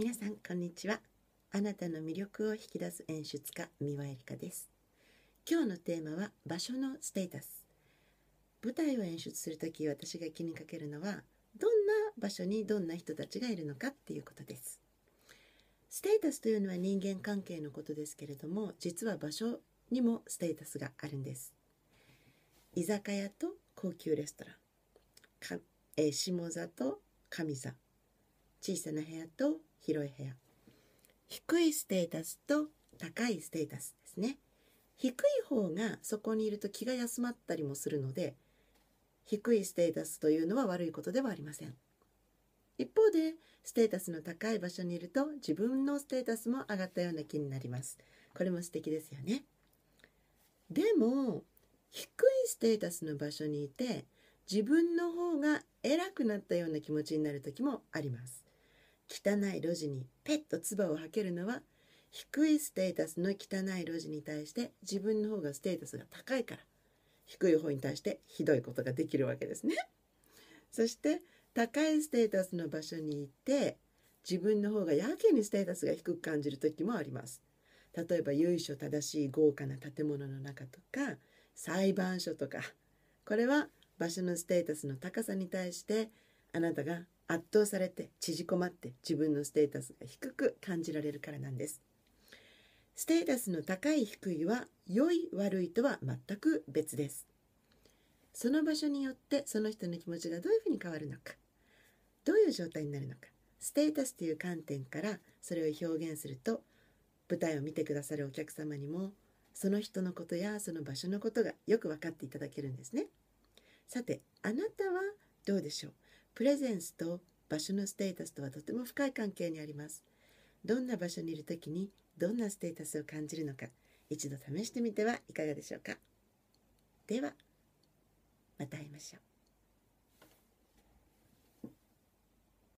皆さんこんにちはあなたの魅力を引き出す演出家三輪絵里香です今日のテーマは場所のステータス舞台を演出するとき私が気にかけるのはどんな場所にどんな人たちがいるのかっていうことですステータスというのは人間関係のことですけれども実は場所にもステータスがあるんです居酒屋と高級レストランか、えー、下座と上座小さな部屋と広い部屋低いステータスと高いステータスですね低い方がそこにいると気が休まったりもするので低いステータスというのは悪いことではありません一方でステータスの高い場所にいると自分のステータスも上がったような気になりますこれも素敵ですよねでも低いステータスの場所にいて自分の方が偉くなったような気持ちになる時もあります汚い路地にペッと唾を吐けるのは低いステータスの汚い路地に対して自分の方がステータスが高いから低い方に対してひどいことができるわけですね。そして高いステータスの場所にいて自分の方がやけにステータスが低く感じる時もあります。例えば由緒正しい豪華な建物の中とか裁判所とかこれは場所のステータスの高さに対してあなたが圧倒されて縮こまって自分のステータスが低く感じられるからなんですステータスの高い低いは良い悪いとは全く別ですその場所によってその人の気持ちがどういうふうに変わるのかどういう状態になるのかステータスという観点からそれを表現すると舞台を見てくださるお客様にもその人のことやその場所のことがよく分かっていただけるんですねさてあなたはどうでしょうプレゼンスと場所のステータスとはとても深い関係にあります。どんな場所にいる時にどんなステータスを感じるのか一度試してみてはいかがでしょうか。ではまた会いましょう。